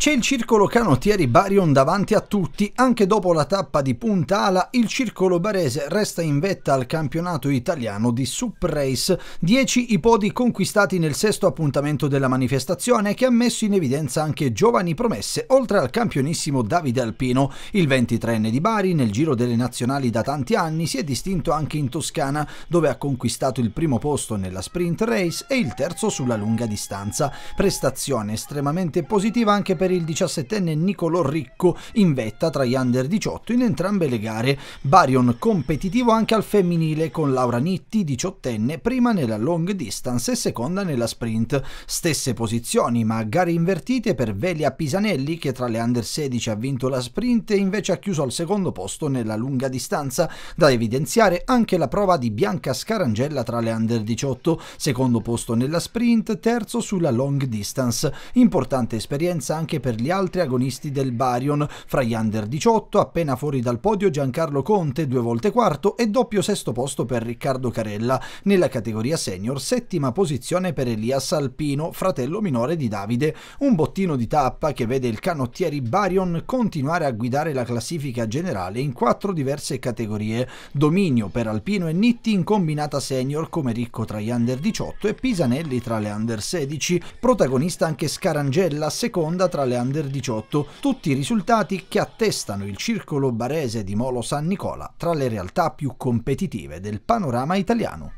C'è il circolo canottieri Barion davanti a tutti, anche dopo la tappa di Punta Ala il circolo barese resta in vetta al campionato italiano di Sup Race, 10 i podi conquistati nel sesto appuntamento della manifestazione che ha messo in evidenza anche giovani promesse oltre al campionissimo Davide Alpino, il 23enne di Bari nel giro delle nazionali da tanti anni si è distinto anche in Toscana dove ha conquistato il primo posto nella sprint race e il terzo sulla lunga distanza, prestazione estremamente positiva anche per ieri il 17enne Nicolò Ricco in vetta tra gli under 18 in entrambe le gare. Barion competitivo anche al femminile con Laura Nitti, 18enne, prima nella long distance e seconda nella sprint. Stesse posizioni ma gare invertite per Velia Pisanelli che tra le under 16 ha vinto la sprint e invece ha chiuso al secondo posto nella lunga distanza. Da evidenziare anche la prova di Bianca Scarangella tra le under 18, secondo posto nella sprint, terzo sulla long distance. Importante esperienza anche per gli altri agonisti del Barion, fra gli under 18, appena fuori dal podio Giancarlo Conte, due volte quarto, e doppio sesto posto per Riccardo Carella. Nella categoria senior, settima posizione per Elias Alpino, fratello minore di Davide. Un bottino di tappa che vede il canottieri Barion continuare a guidare la classifica generale in quattro diverse categorie. Dominio per Alpino e Nitti in combinata senior come ricco tra gli under 18 e Pisanelli tra le under 16, protagonista anche Scarangella, seconda tra le alle under 18, tutti i risultati che attestano il circolo barese di Molo San Nicola tra le realtà più competitive del panorama italiano.